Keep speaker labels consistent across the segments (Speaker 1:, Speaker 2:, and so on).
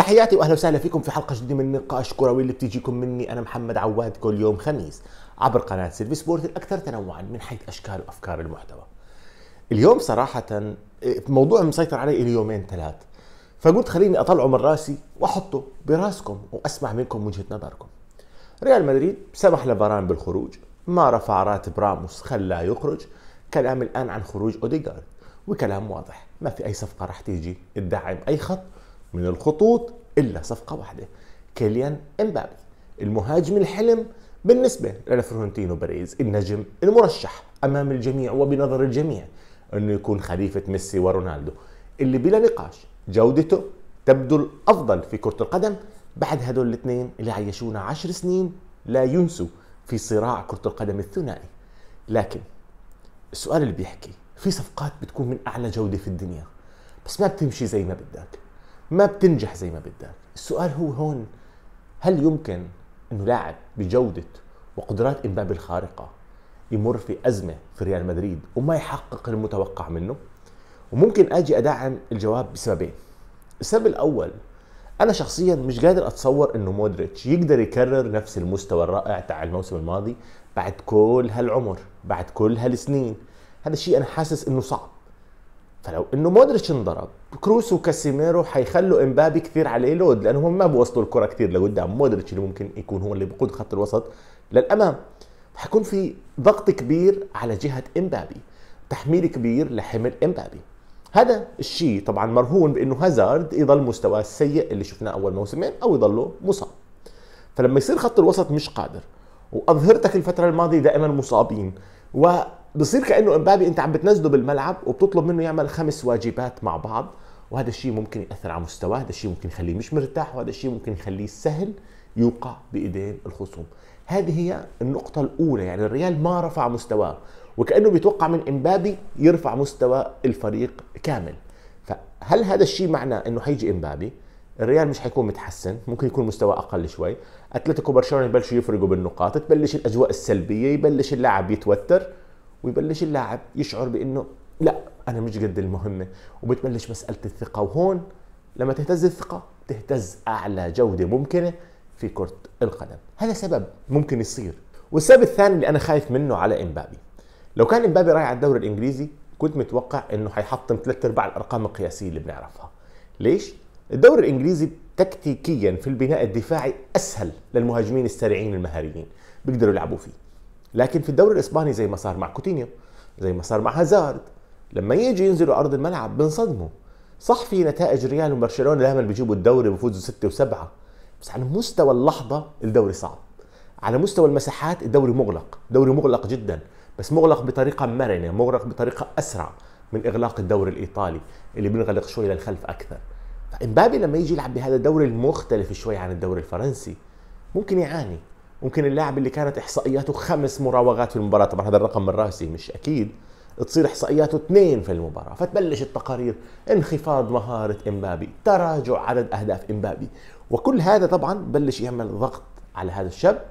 Speaker 1: تحياتي واهلا وسهلا فيكم في حلقه جديده من نقاش كروي اللي بتجيكم مني انا محمد عواد كل يوم خميس عبر قناه سيرفي سبورت الاكثر تنوعا من حيث اشكال وافكار المحتوى. اليوم صراحه موضوع مسيطر علي اليومين ثلاث فقلت خليني اطلعه من راسي واحطه براسكم واسمع منكم وجهه نظركم. ريال مدريد سمح لفاران بالخروج، ما رفع راتب راموس خلاه يخرج، كلام الان عن خروج اوديجارد وكلام واضح، ما في اي صفقه راح تيجي تدعم اي خط من الخطوط إلا صفقة واحدة كيليان امبابي المهاجم الحلم بالنسبة لفرونتينو باريز النجم المرشح أمام الجميع وبنظر الجميع أنه يكون خليفة ميسي ورونالدو اللي بلا نقاش جودته تبدو الأفضل في كرة القدم بعد هدول الاثنين اللي عيشونا عشر سنين لا ينسوا في صراع كرة القدم الثنائي لكن السؤال اللي بيحكي في صفقات بتكون من أعلى جودة في الدنيا بس ما بتمشي زي ما بدك ما بتنجح زي ما بدك السؤال هو هون هل يمكن انه لاعب بجوده وقدرات امبابي الخارقه يمر في ازمه في ريال مدريد وما يحقق المتوقع منه وممكن اجي ادعم الجواب بسببين السبب الاول انا شخصيا مش قادر اتصور انه مودريتش يقدر يكرر نفس المستوى الرائع تاع الموسم الماضي بعد كل هالعمر بعد كل هالسنين هذا الشيء انا حاسس انه صعب فلو انه مودريتش انضرب كروس وكاسيميرو حيخلوا امبابي كثير عليه لود لانه هم ما بوصلوا الكره كثير لقدام مودريتش اللي ممكن يكون هو اللي بقود خط الوسط للامام حيكون في ضغط كبير على جهه امبابي تحميل كبير لحمل امبابي هذا الشيء طبعا مرهون بانه هازارد يضل مستواه السيء اللي شفناه اول موسمين او يضله مصاب فلما يصير خط الوسط مش قادر واظهرتك الفتره الماضيه دائما مصابين و بصير كانه امبابي انت عم بتنزله بالملعب وبتطلب منه يعمل خمس واجبات مع بعض وهذا الشيء ممكن ياثر على مستواه هذا الشيء ممكن يخليه مش مرتاح وهذا الشيء ممكن يخليه سهل يوقع بايدين الخصوم هذه هي النقطة الأولى يعني الريال ما رفع مستواه وكأنه بيتوقع من إمبابي يرفع مستوى الفريق كامل فهل هذا الشيء معناه إنه حيجي إمبابي الريال مش حيكون متحسن ممكن يكون مستوى اقل شوي اتلتيكو برشلونه يبلشوا يفرقوا بالنقاط تبلش الاجواء السلبيه يبلش اللاعب يتوتر ويبلش اللاعب يشعر بانه لا انا مش قد المهمه وبتبلش مساله الثقه وهون لما تهتز الثقه تهتز اعلى جوده ممكنه في كره القدم هذا سبب ممكن يصير والسبب الثاني اللي انا خايف منه على امبابي لو كان امبابي رايح على الدوري الانجليزي كنت متوقع انه حيحطم ثلاث ارباع الارقام القياسيه اللي بنعرفها ليش الدوري الانجليزي تكتيكيا في البناء الدفاعي اسهل للمهاجمين السريعين المهاريين بيقدروا يلعبوا فيه لكن في الدوري الاسباني زي ما صار مع كوتينيو زي ما صار مع هازارد لما يجي ينزلوا ارض الملعب بنصدمه صح في نتائج ريال وبرشلونه دائما بيجيبوا الدوري بفوزوا ستة وسبعة بس على مستوى اللحظه الدوري صعب على مستوى المساحات الدوري مغلق دوري مغلق جدا بس مغلق بطريقه مرنه مغلق بطريقه اسرع من اغلاق الدوري الايطالي اللي بينغلق شوي للخلف اكثر فامبابي لما يجي يلعب بهذا الدوري المختلف شوي عن الدوري الفرنسي ممكن يعاني ممكن اللاعب اللي كانت احصائياته خمس مراوغات في المباراه طبعا هذا الرقم من راسي مش اكيد تصير احصائياته اثنين في المباراه فتبلش التقارير انخفاض مهاره امبابي تراجع عدد اهداف امبابي وكل هذا طبعا بلش يعمل ضغط على هذا الشاب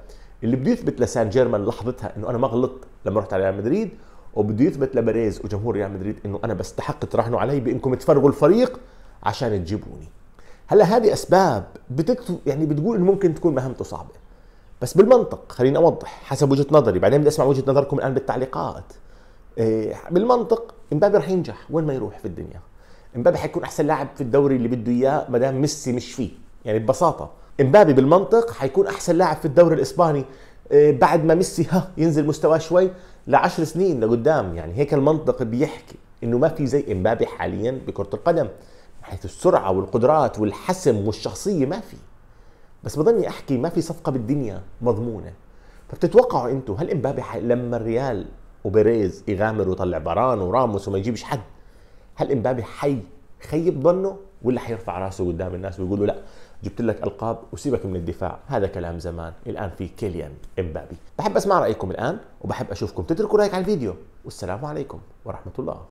Speaker 1: اللي بده يثبت لسان جيرمان لحظتها انه انا ما غلطت لما رحت على ريال مدريد وبده يثبت لبريز وجمهور ريال مدريد انه انا بستحق تراهنوا علي بانكم تفرغوا الفريق عشان تجيبوني هلا هذه اسباب بتكتب يعني بتقول انه ممكن تكون مهمته صعبه بس بالمنطق خليني اوضح حسب وجهه نظري بعدين بدي اسمع وجهه نظركم الان بالتعليقات إيه بالمنطق امبابي رح ينجح وين ما يروح في الدنيا امبابي حيكون احسن لاعب في الدوري اللي بده اياه ما دام ميسي مش فيه يعني ببساطه امبابي بالمنطق حيكون احسن لاعب في الدوري الاسباني إيه بعد ما ميسي ها ينزل مستواه شوي لعشر سنين لقدام يعني هيك المنطق بيحكي انه ما في زي امبابي حاليا بكره القدم حيث السرعه والقدرات والحسم والشخصيه ما في بس بضلني احكي ما في صفقه بالدنيا مضمونه فبتتوقعوا انتم هل امبابي لما الريال وبيريز يغامر ويطلع باران وراموس وما يجيبش حد هل امبابي حي خيب ظنه ولا حيرفع راسه قدام الناس ويقولوا لا جبت لك القاب وسيبك من الدفاع هذا كلام زمان الان في كيليان امبابي بحب اسمع رايكم الان وبحب اشوفكم تتركوا رايك على الفيديو والسلام عليكم ورحمه الله